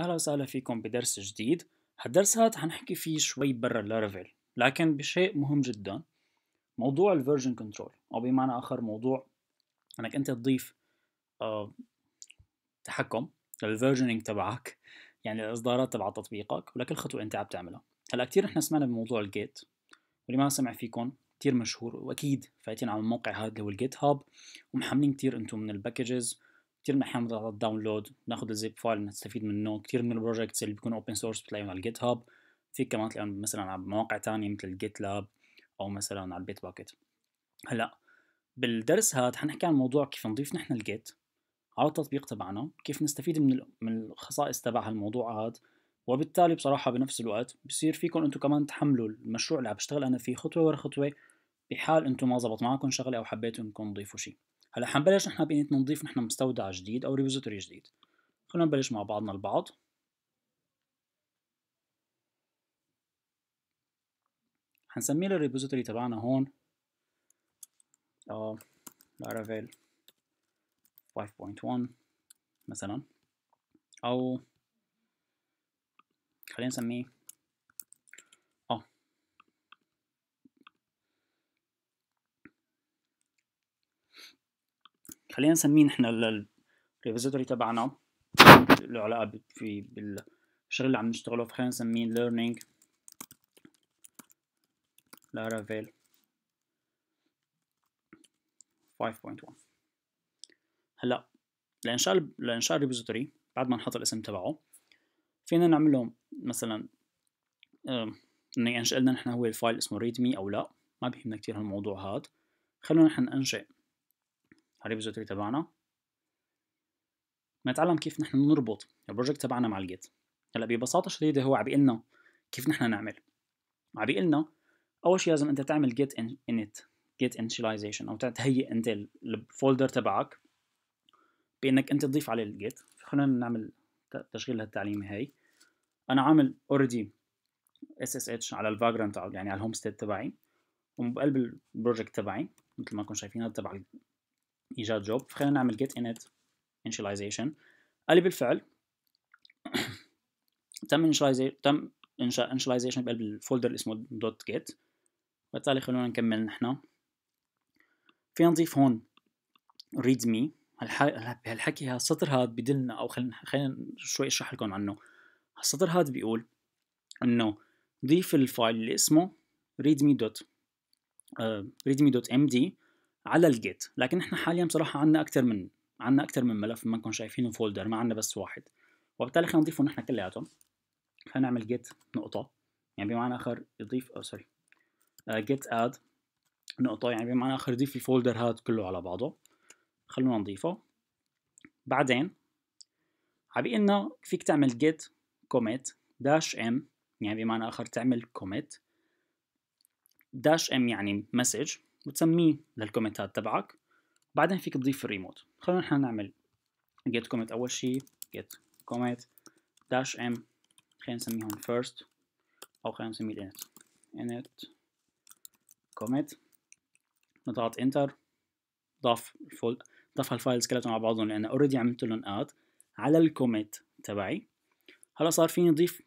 أهلا وسهلا فيكم بدرس جديد هالدرس هاد حنحكي فيه شوي برا لارافيل لكن بشيء مهم جدا موضوع الفيرجن كنترول أو بمعنى آخر موضوع أنك أنت تضيف آه، تحكم للفيرجنينج تبعك يعني الإصدارات تبع تطبيقك ولكل خطوة أنت عم تعملها هلا كثير نحن سمعنا بموضوع الجيت واللي ما سمع فيكم كثير مشهور وأكيد فايتين على الموقع هذا اللي هو الجيت هاب ومحملين كثير أنتم من الباكجز كثير من الاحيان بنضغط داونلود ناخذ الزيب فايل نستفيد منه كثير من البروجكتس اللي بيكون اوبن سورس بتلاقيهم على الجيت هاب فيك كمان تلاقيهم مثلا على مواقع تانية مثل الجيت لاب او مثلا على البيت باكيت هلا بالدرس هاد حنحكي عن موضوع كيف نضيف نحن الجيت على التطبيق تبعنا كيف نستفيد من من الخصائص تبع هالموضوع هاد وبالتالي بصراحة بنفس الوقت بصير فيكم انتم كمان تحملوا المشروع اللي عم بشتغل انا فيه خطوة ورا خطوة بحال انتم ما زبط معكم شغلة او حبيتوا انكم تضيفوا شيء هلا حنبلش نحن بإننا نضيف نحن مستودع جديد أو ريبوزيتوري جديد خلونا نبلش مع بعضنا البعض حنسميه الريبوزيتوري تبعنا هون لارافيل آه، 5.1 مثلا أو خلينا نسميه خلينا نسميه نحن الريبوزيتوري تبعنا له علاقة في بالشغل اللي عم نشتغله فخلينا نسميه learning laravel 5.1 هلا لانشاء لانشاء الريبوزيتوري بعد ما نحط الاسم تبعه فينا نعمل له مثلا اني انشئ لنا نحن هو الفايل اسمه readme او لا ما بيهمنا كتير هالموضوع هاد خلونا نحن ننشئ الريبوزيتوري تبعنا نتعلم كيف نحن نربط البروجكت تبعنا مع الجيت هلا ببساطه شديده هو عم لنا كيف نحن نعمل عم لنا اول شيء لازم انت تعمل جيت انيت جيت initialization او تهيئ انت الفولدر تبعك بانك انت تضيف عليه الجيت خلينا نعمل تشغيل للتعليم هاي انا عامل اوريدي اس اس اتش على الفاجرانت يعني على الهومستيد تبعي وبقلب البروجكت تبعي مثل ما كنتم شايفين هذا تبع ايجاد جوب فخلينا نعمل get انيت initialization قال لي بالفعل تم initialization تم انشاء initialization بقلب الفولدر اللي اسمه دوت جيت وبالتالي خلونا نكمل نحن فينا نضيف هون ريد مي هالحكي هالسطر هذا بدلنا او خلينا خلينا شوي اشرح لكم عنه هالسطر هذا بيقول انه ضيف الفايل اللي اسمه readme. آه، readme.md على الجيت لكن احنا حاليا بصراحه عندنا اكثر من عندنا اكثر من ملف ما انكم شايفينه فولدر ما عندنا بس واحد وبالتالي خلينا نضيفهم نحن كلياتهم خلينا نعمل جيت نقطه يعني بمعنى اخر يضيف او سوري آه، جيت اد نقطه يعني بمعنى اخر يضيف الفولدر هذا كله على بعضه خلونا نضيفه بعدين عبقي انه فيك تعمل جيت كوميت داش ام يعني بمعنى اخر تعمل كوميت داش ام يعني مسج وتسميه للكومنتات تبعك بعدين فيك تضيف الريموت خلينا نحن نعمل get comment اول شيء get comment dash m خلينا نسميه هون first او خلينا نسميه init init comment نضغط enter ضاف الفول ضاف هالفايلز كلهم على بعضهم لان اوريدي عملت لهم اد على الكوميت تبعي هلا صار فيني اضيف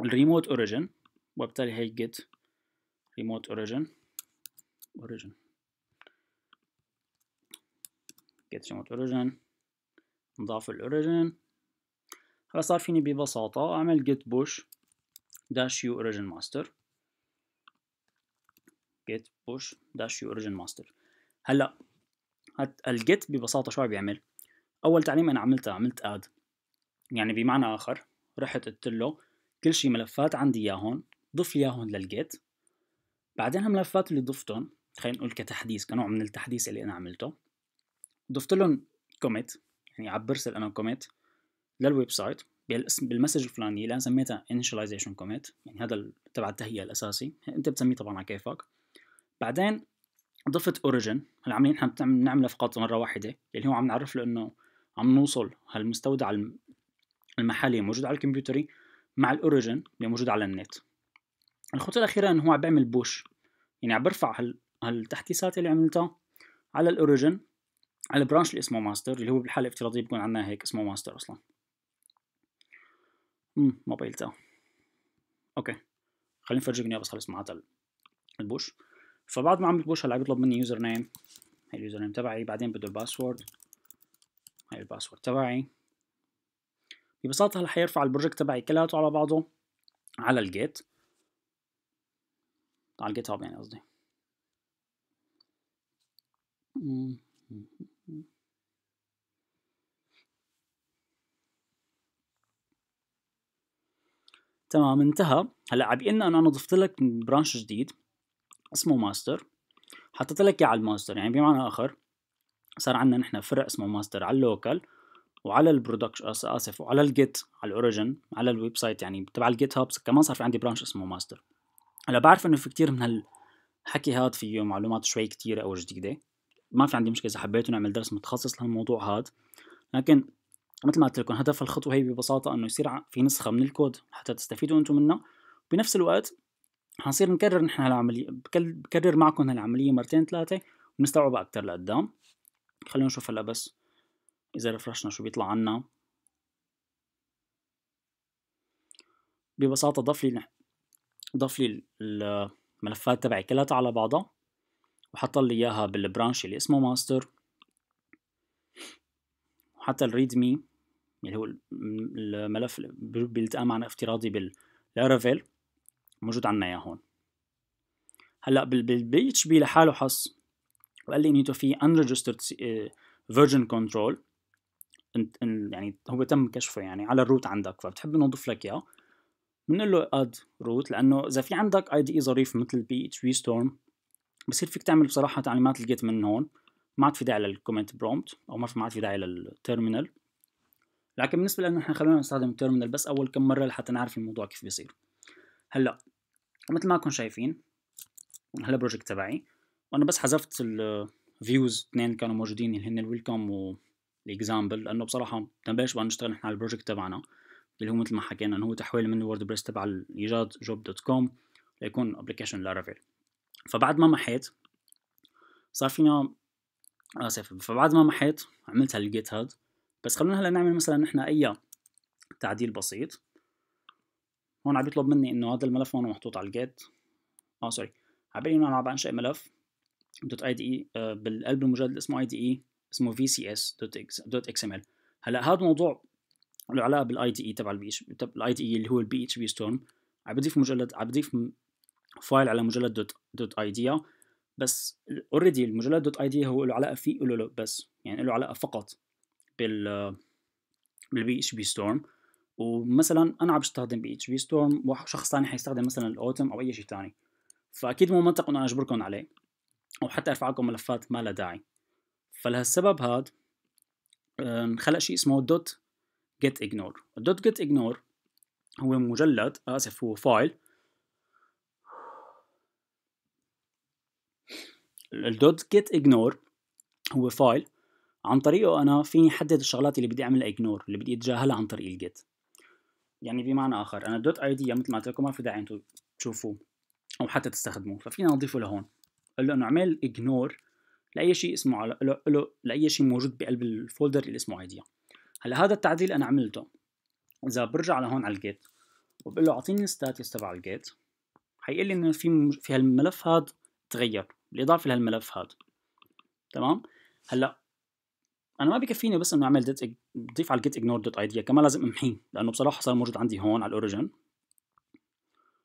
الريموت اوريجن وبالتالي هي جيت ريموت اوريجن origin get remote origin ال الاوريجن هلا صار فيني ببساطة اعمل get push dash u origin master get push dash u origin master هلا get ببساطة شو عم بيعمل اول تعليم انا عملتها عملت add يعني بمعنى اخر رحت قلت له كل شي ملفات عندي اياهم ضف لي اياهم للجيت بعدين هالملفات اللي ضفتهم خلينا نقول كتحديث كنوع من التحديث اللي انا عملته ضفت لهم كوميت يعني عم برسل انا كوميت للويب سايت بالاسم بالمسج الفلاني اللي انا سميتها initialization commit يعني هذا تبع التهيئه الاساسي انت بتسميه طبعا على كيفك بعدين ضفت اوريجن هلا عم نحن بنعملها فقط مره واحده اللي هو عم نعرف له انه عم نوصل هالمستودع المحلي موجود على الكمبيوتري مع الاوريجن اللي موجود على النت الخطوه الاخيره انه هو عم بيعمل بوش يعني عم برفع هال هالتحديثات اللي عملتها على الاوريجن على البرانش اللي اسمه ماستر اللي هو بالحاله الافتراضيه بكون عندنا هيك اسمه ماستر اصلا امم ما بيلتا اوكي خليني افرجيكم اياه بس خلص مع البوش فبعد ما عملت بوش هلا بيطلب مني يوزر نيم هي اليوزر نيم تبعي بعدين بده الباسورد هاي الباسورد تبعي ببساطة هلا حيرفع البروجكت تبعي كلياته على بعضه على الجيت على الجيت هاب يعني قصدي تمام انتهى هلا عبقلنا انه انا ضفت لك برانش جديد اسمه ماستر حطيت لك اياه على الماستر يعني بمعنى اخر صار عندنا نحن فرع اسمه ماستر على اللوكال وعلى البرودكشن اسف وعلى الجيت على الاوريجن على الويب سايت يعني تبع الجيت هاب كمان صار في عندي برانش اسمه ماستر هلا بعرف انه في كتير من هالحكي هاد فيه معلومات شوي كتيرة او جديدة ما في عندي مشكله اذا حبيتوا نعمل درس متخصص لهالموضوع هذا لكن مثل ما قلت لكم هدف الخطوه هي ببساطه انه يصير في نسخه من الكود حتى تستفيدوا انتم منها بنفس الوقت حنصير نكرر نحن هالعمليه بكرر معكم هالعمليه مرتين ثلاثه ونستوعبها اكثر لقدام خلينا نشوف هلا بس اذا رفرشنا شو بيطلع عنا ببساطه ضف لي ضف لي الملفات تبعي كلها على بعضها وحط لي اياها بالبرانش اللي اسمه ماستر وحتى الريدمي اللي هو الملف بيلتقى معنا افتراضي باللارافيل موجود عنا اياه هون هلا بالبي اتش بي لحاله حص وقال لي انه في unregistered آه، version control يعني هو تم كشفه يعني على الروت عندك فبتحب نضيف لك اياه بنقول له اد روت لانه اذا في عندك اي دي اي ظريف مثل بي اتش بي ستورم بصير فيك تعمل بصراحه تعليمات الجيت من هون ما عاد في داعي للكومنت برومت او ما عاد في داعي للتيرمينال لكن بالنسبه لنا نحن خلينا نستخدم التيرمينال بس اول كم مره لحتى نعرف الموضوع كيف بيصير هلا مثل ما كنتم شايفين هلا بروجكت تبعي وانا بس حذفت الفيوز اثنين كانوا موجودين اللي هن الويلكم والاكزامبل لانه بصراحه تنبلش بقى نشتغل نحن على البروجكت تبعنا اللي هو مثل ما حكينا انه هو تحويل من بريس تبع الايجاد جوب دوت كوم ليكون ابلكيشن لارافيل فبعد ما محيت صار فينا اسف آه، فبعد ما محيت عملت الجيت هاد بس خلونا هلا نعمل مثلا نحن اي تعديل بسيط هون عم بيطلب مني انه هذا الملف هون محطوط على الجيت اه سوري عبالي انه انا عم بنشئ ملف دوت اي دي اي بالقلب المجلد اسمه اي دي اي اسمه في سي اس دوت اكس ام ال هلا هذا الموضوع له علاقه بالاي دي اي e تبع الاي دي اي اللي هو البي اتش بي ستورم عم بضيف مجلد عم بضيف فايل على مجلد دوت, دوت ايديا بس اوريدي المجلد دوت ايديا هو له علاقه فيه له بس يعني له علاقه فقط بال بالبي اتش بي ستورم ومثلا انا عم بستخدم بي اتش بي ستورم وشخص ثاني حيستخدم مثلا الاوتم او اي شيء ثاني فاكيد مو منطق انه انا اجبركم عليه او حتى ارفع لكم ملفات ما لها داعي فلهالسبب هاد خلق شيء اسمه دوت جيت اجنور دوت جيت اجنور هو مجلد اسف هو فايل الدوت جيت اجنور هو فايل عن طريقه انا فيني احدد الشغلات اللي بدي اعملها اجنور اللي بدي اتجاهلها عن طريق الجيت يعني بمعنى اخر انا الدوت اي دي مثل ما قلت لكم ما في داعي انتم تشوفوه او حتى تستخدموه ففينا نضيفه لهون قال له انه اعمل اجنور لاي شيء اسمه على له... له... لاي شيء موجود بقلب الفولدر اللي اسمه ايديا هلا هذا التعديل انا عملته اذا برجع لهون على الجيت وبقول له اعطيني الستاتس تبع الجيت حيقول لي انه في في هالملف هذا تغير بالاضافه لهالملف هذا تمام هلا انا ما بكفيني بس انه اعمل ديت ضيف على الجيت اجنور دوت ايديا كمان لازم امحيه لانه بصراحه صار موجود عندي هون على الاوريجن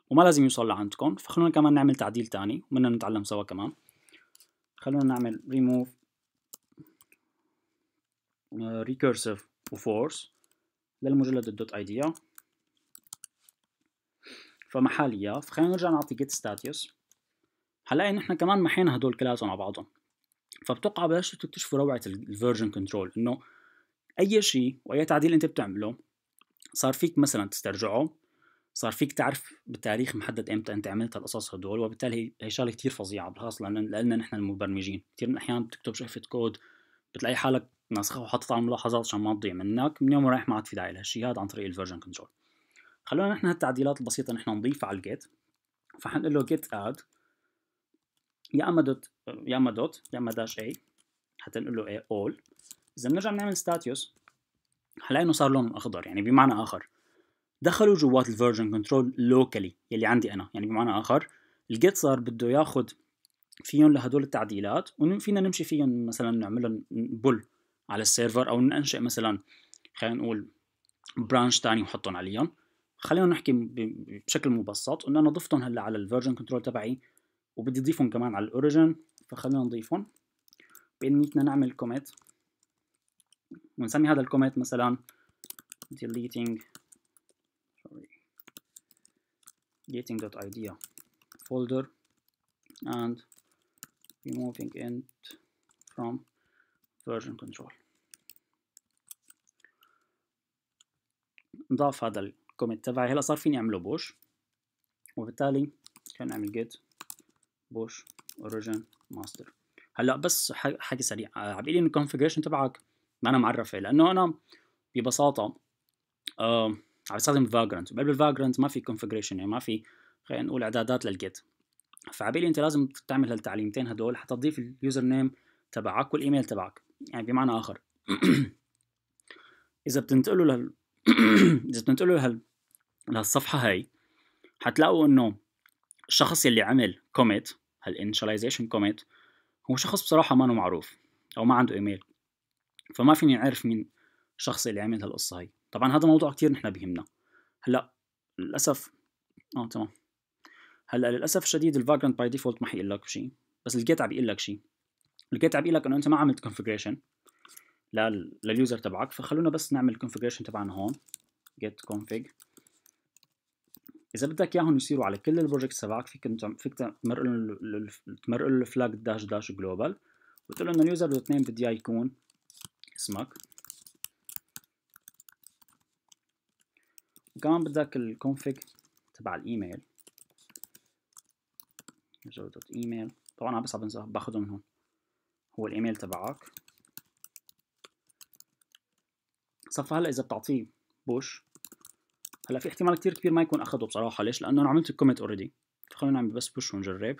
وما لازم يوصل لعندكم فخلونا كمان نعمل تعديل تاني ومننا نتعلم سوا كمان خلونا نعمل ريموف ريكيرسيف وفورس للمجلد الدوت ايديا فمحاليا فخلينا نرجع نعطي جيت ستاتيوس حنلاقي نحن كمان محينا هدول كلياتهم على بعضهم فبتوقع بلشتوا تكتشفوا روعه الفيرجن كنترول انه اي شيء واي تعديل انت بتعمله صار فيك مثلا تسترجعه صار فيك تعرف بالتاريخ محدد امتى انت عملت هالقصص هدول وبالتالي هي شغله كثير فظيعه بالخاص لان نحن المبرمجين كثير من الاحيان بتكتب شقفه كود بتلاقي حالك ناسخه وحاططها على الملاحظات عشان ما تضيع منك من يوم ورايح ما عاد في داعي لهالشيء هذا عن طريق الفيرجن كنترول خلونا نحن هالتعديلات البسيطه نحن نضيفها على الجيت فحنقول له جيت اد يا اما دوت يا اما دوت يا اما داش اي حتى نقول له ايه اول اذا بنرجع بنعمل ستاتيوس حنلاقي انه صار لون اخضر يعني بمعنى اخر دخلوا جوات الفيرجن كنترول لوكالي يلي عندي انا يعني بمعنى اخر الجيت صار بده ياخذ فيهم لهدول التعديلات وفينا نمشي فيهم مثلا نعملهم بول على السيرفر او ننشئ مثلا خلينا نقول برانش تاني ونحطهم عليهم خلينا نحكي بشكل مبسط انه انا ضفتهم هلا على الفيرجن كنترول تبعي وبدي اضيفهم كمان على الاوريجن فخلينا نضيفهم بامكاننا نعمل كوميت ونسمي هذا الكوميت مثلا deleting sorry deleting.idea folder and removing it from version control نضاف هذا الكوميت تبعي هلا صار فيني اعمله بوش وبالتالي خلينا نعمل get بوش اوريجن ماستر هلا بس حكي سريع عم بيقول لي ان الكونفجريشن تبعك ما انا معرفه لانه انا ببساطه آه عم بستخدم فاجرنت بقلب فاجرنت ما في كونفجريشن يعني ما في خلينا نقول اعدادات للجيت فعبالي انت لازم تعمل هالتعليمتين هدول حتى تضيف اليوزر نيم تبعك والايميل تبعك يعني بمعنى اخر اذا بتنتقلوا لهال اذا بتنتقلوا لهال لهالصفحه هاي حتلاقوا انه الشخص يلي عمل كوميت هالانشاليزيشن كوميت هو شخص بصراحة ما معروف أو ما عنده إيميل فما فيني أعرف مين الشخص اللي عمل هالقصة هاي طبعا هذا موضوع كتير نحنا بيهمنا هلا للأسف آه تمام هلا للأسف الشديد الفاجرنت باي ديفولت ما حيقول لك شيء بس الجيت عم بيقول لك شيء الجيت عم بيقول لك إنه أنت ما عملت كونفجريشن لليوزر تبعك فخلونا بس نعمل configuration تبعنا هون get config اذا بدك اياهم يصيروا على كل البروجكت تبعك فيك فيك تمرقل ال تمرقل الفلاج داش داش جلوبال وتقول له انه اليوزر دوت نيم بدي اياه يكون اسمك وكمان بدك الكونفيج تبع الايميل يوزر دوت ايميل طبعا عم بس عم باخذه من هون هو الايميل تبعك صفى هلا اذا بتعطيه بوش هلا في احتمال كتير كبير ما يكون اخده بصراحه ليش لانه انا عملت الكومنت اوريدي فخلينا نعمل بس بوش ونجرب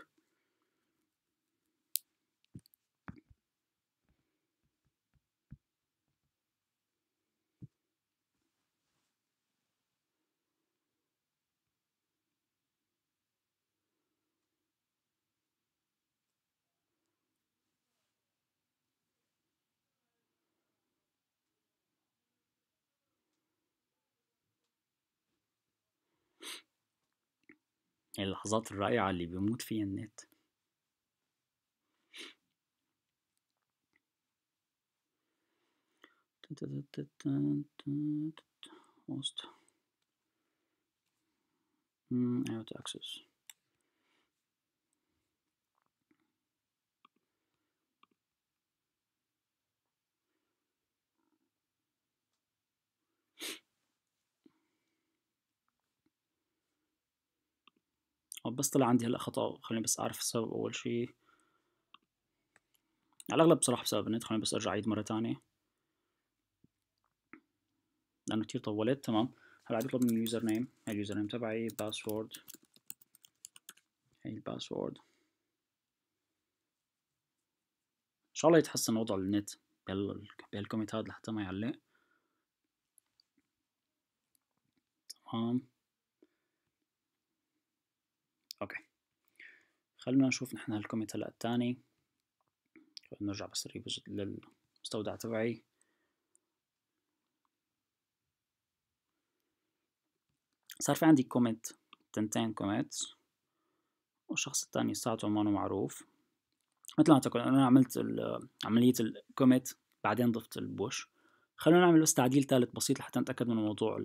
اللحظات الرائعة اللي بيموت فيها النت host. بس طلع عندي هلا خطأ خليني بس أعرف السبب أول شي على الأغلب بصراحة بسبب النت خليني بس أرجع أعيد مرة تانية لأنه كتير طولت تمام هلا عم يطلب من اليوزر نيم هي اليوزر نيم تبعي باسورد هي الباسورد إن شاء الله يتحسن وضع النت بهالكومنت هذا لحتى ما يعلق تمام خلونا نشوف نحن هالكوميت هلا الثاني نرجع بس ريبوزيت للمستودع تبعي صار في عندي كوميت تنتين كوميت والشخص الثاني ساعته ما معروف مثل ما تقول انا عملت عملية الكوميت بعدين ضفت البوش خلونا نعمل بس تعديل ثالث بسيط لحتى نتأكد من موضوع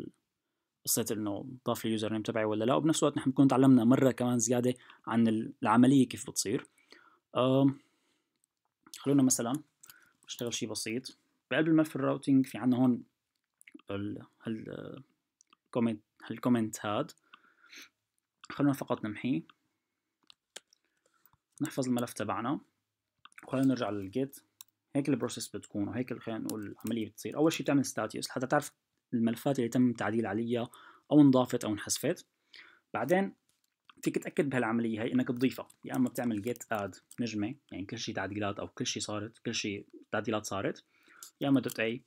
قصه انه ضاف لي يوزر نيم تبعي ولا لا وبنفس الوقت نحن بنكون تعلمنا مره كمان زياده عن العمليه كيف بتصير خلونا مثلا اشتغل شيء بسيط بقلب الملف الراوتينج في عندنا هون ال هال كومنت هالكومنت هاد خلونا فقط نمحيه نحفظ الملف تبعنا وخلينا نرجع للجيت هيك البروسيس بتكون وهيك خلينا نقول العمليه بتصير اول شيء بتعمل ستاتيوس لحتى تعرف الملفات اللي تم تعديل عليها او انضافت او انحذفت بعدين فيك تاكد بهالعمليه هي انك تضيفها يا اما بتعمل جيت اد نجمه يعني كل شيء تعديلات او كل شيء صارت كل شيء تعديلات صارت يا اما دوت اي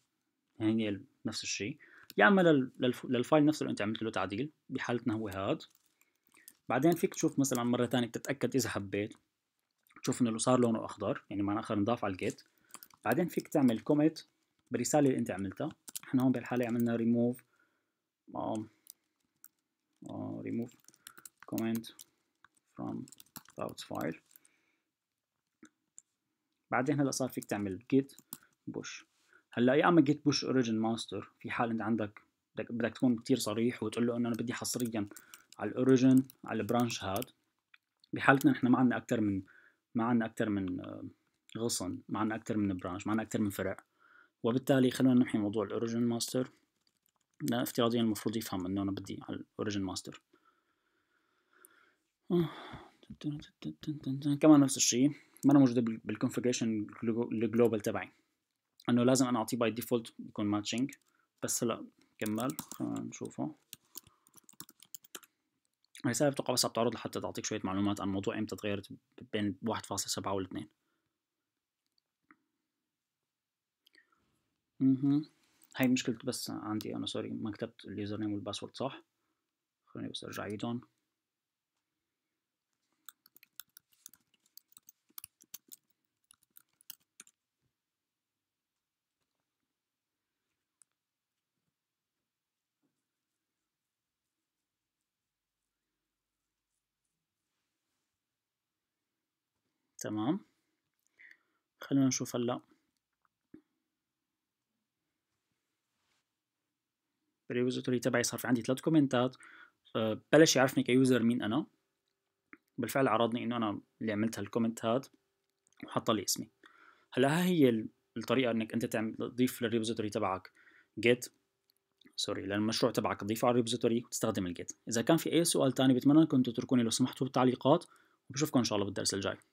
يعني نفس الشيء يا اما للفايل نفسه اللي انت عملت له تعديل بحالتنا هو هاد بعدين فيك تشوف مثلا مره ثانيه تتاكد اذا حبيت تشوف انه صار لونه اخضر يعني معناه اخر نضاف على الجيت بعدين فيك تعمل كوميت بالرسالة اللي انت عملتها احنا هون بالحالة عملنا remove ريموف كومنت فروم comment from routes بعدين هلا صار فيك تعمل git push هلا يا اما git push origin master في حال انت عندك بدك بدك تكون كتير صريح وتقول له انه انا بدي حصريا على الاوريجن على البرانش هاد بحالتنا نحن ما عندنا اكثر من ما عندنا اكثر من آه، غصن ما عندنا اكثر من برانش ما عندنا اكثر من فرع وبالتالي خلونا نمحي موضوع الاوريجن ماستر لان افتراضيا المفروض يفهم انه انا بدي على الاوريجن ماستر كمان نفس الشيء ما انا موجوده بالكونفيجريشن الجلوبال تبعي انه لازم انا اعطيه باي ديفولت يكون ماتشنج بس هلا كمل خلينا نشوفه هي سالفة بتوقع بس عم تعرض لحتى تعطيك شوية معلومات عن موضوع امتى تغيرت بين 1.7 و 2 هاي مشكلة بس عندي أنا سوري ما كتبت اليوزر نيم والباسورد صح خليني بس أرجع أعيدهم تمام خلونا نشوف هلا الريبوزيتوري تبعي صار في عندي ثلاث كومنتات بلش يعرفني كيوزر مين انا بالفعل عرضني انه انا اللي عملت هالكومنت هاد وحط لي اسمي هلا ها هي الطريقه انك انت تعمل تضيف للريبوزيتوري تبعك جيت سوري للمشروع تبعك تضيفه على الريبوزيتوري وتستخدم الجيت اذا كان في اي سؤال تاني بتمنى انكم تتركوني لو سمحتوا بالتعليقات وبشوفكم ان شاء الله بالدرس الجاي